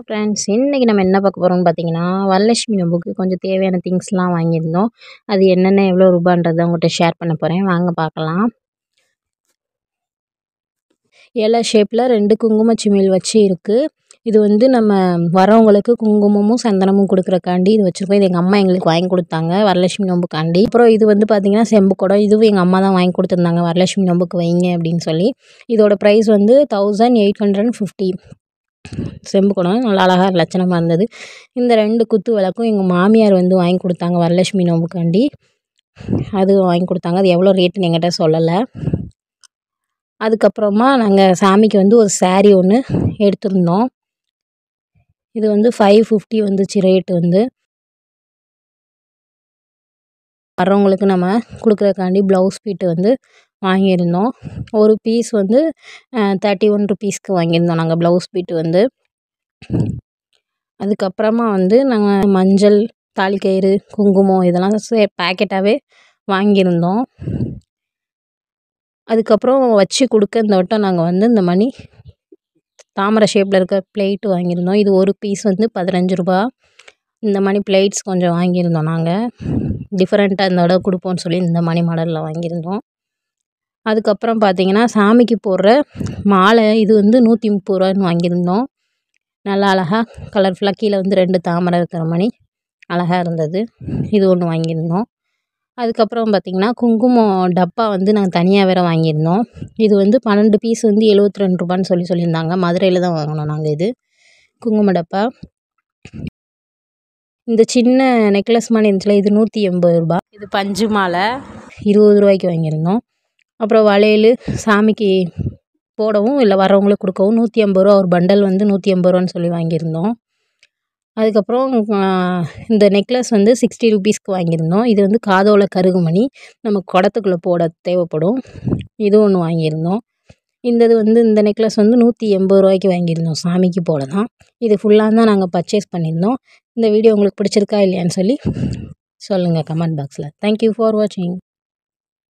so friends இன்றைக்கி நம்ம என்ன பார்க்க போகிறோம்னு பார்த்தீங்கன்னா வரலட்சுமி நோம்புக்கு கொஞ்சம் தேவையான திங்ஸ்லாம் வாங்கியிருந்தோம் அது என்னென்ன எவ்வளோ ரூபான்றது அவங்கள்ட்ட ஷேர் பண்ண போகிறேன் வாங்க பார்க்கலாம் எல்லா ஷேப்பில் ரெண்டு குங்கும சிமில் வச்சு இருக்குது இது வந்து நம்ம வரவங்களுக்கு குங்குமமும் சந்தனமும் கொடுக்குறக்காண்டி இது வச்சுருக்கோம் இது எங்கள் அம்மா எங்களுக்கு வாங்கி கொடுத்தாங்க வரலட்சுமி நோம்புக்காண்டி அப்புறம் இது வந்து பார்த்திங்கன்னா செம்பு குடம் இதுவும் எங்கள் அம்மா தான் வாங்கி கொடுத்துருந்தாங்க வரலட்சுமி நோம்புக்கு வைங்க அப்படின்னு சொல்லி இதோட ப்ரைஸ் வந்து தௌசண்ட் எயிட் ஹண்ட்ரட் ஃபிஃப்டி செம்பு குடம் நல்லா அழகாக லட்சணமாக இருந்தது இந்த ரெண்டு குத்து விளக்கும் எங்கள் மாமியார் வந்து வாங்கி கொடுத்தாங்க வரலட்சுமி நோம்புக்காண்டி அது வாங்கி கொடுத்தாங்க அது எவ்வளோ ரேட்டுன்னு எங்கிட்ட சொல்லலை அதுக்கப்புறமா நாங்கள் சாமிக்கு வந்து ஒரு சாரீ ஒன்று எடுத்திருந்தோம் இது வந்து ஃபைவ் ஃபிஃப்டி வந்துச்சு ரேட்டு வந்து வர்றவங்களுக்கு நம்ம கொடுக்குறக்காண்டி ப்ளவுஸ் பீட்டு வந்து வாங்கியிருந்தோம் ஒரு பீஸ் வந்து தேர்ட்டி ஒன் ருபீஸ்க்கு வாங்கியிருந்தோம் நாங்கள் ப்ளவுஸ் பீட்டு வந்து அதுக்கப்புறமா வந்து நாங்கள் மஞ்சள் தாலிக்கயிறு குங்குமம் இதெல்லாம் சே பேக்கெட்டாகவே வாங்கியிருந்தோம் அதுக்கப்புறம் வச்சு கொடுக்க இந்த வட்டம் நாங்கள் வந்து இந்த மணி தாமரை ஷேப்பில் இருக்க பிளேட் வாங்கியிருந்தோம் இது ஒரு பீஸ் வந்து பதினஞ்சு ரூபா இந்த மாதிரி பிளேட்ஸ் கொஞ்சம் வாங்கியிருந்தோம் நாங்கள் டிஃப்ரெண்ட்டாக இந்த தடவை கொடுப்போம்னு சொல்லி இந்த மணி மாடலில் வாங்கியிருந்தோம் அதுக்கப்புறம் பார்த்தீங்கன்னா சாமிக்கு போடுற மாலை இது வந்து நூற்றி முப்பது ரூபான்னு வாங்கியிருந்தோம் நல்லா அழகாக கலர்ஃபுல்லாக கீழே வந்து ரெண்டு தாமரை இருக்கிற மாதிரி அழகாக இருந்தது இது ஒன்று வாங்கியிருந்தோம் அதுக்கப்புறம் பார்த்திங்கன்னா குங்குமம் டப்பா வந்து நாங்கள் தனியாக வேறு வாங்கியிருந்தோம் இது வந்து பன்னெண்டு பீஸ் வந்து எழுபத்தி ரெண்டு ரூபான்னு சொல்லி சொல்லியிருந்தாங்க மதுரையில் தான் வாங்கினோம் நாங்கள் இது குங்கும டப்பா இந்த சின்ன நெக்லஸ் மாலை இருந்துச்சுல இது நூற்றி எண்பது ரூபா இது பஞ்சு மாலை இருபது ரூபாய்க்கு வாங்கியிருந்தோம் அப்புறம் வளையல் சாமிக்கு போடவும் இல்லை வரவங்களுக்கு கொடுக்கவும் நூற்றி ஐம்பது ரூபா ஒரு பண்டல் வந்து நூற்றி ஐம்பது ரூபான்னு சொல்லி வாங்கியிருந்தோம் அதுக்கப்புறம் இந்த நெக்லஸ் வந்து சிக்ஸ்டி ருபீஸ்க்கு வாங்கியிருந்தோம் இது வந்து காதோல கருகுமணி நம்ம குடத்துக்குள்ளே போட தேவைப்படும் இது ஒன்று வாங்கியிருந்தோம் இந்த இது வந்து இந்த நெக்லஸ் வந்து நூற்றி எண்பது ரூபாய்க்கு வாங்கியிருந்தோம் சாமிக்கு போல தான் இது ஃபுல்லாக தான் நாங்கள் பர்ச்சேஸ் பண்ணியிருந்தோம் இந்த வீடியோ உங்களுக்கு பிடிச்சிருக்கா இல்லையான்னு சொல்லி சொல்லுங்கள் கமெண்ட் பாக்ஸில் தேங்க்யூ ஃபார் வாட்சிங்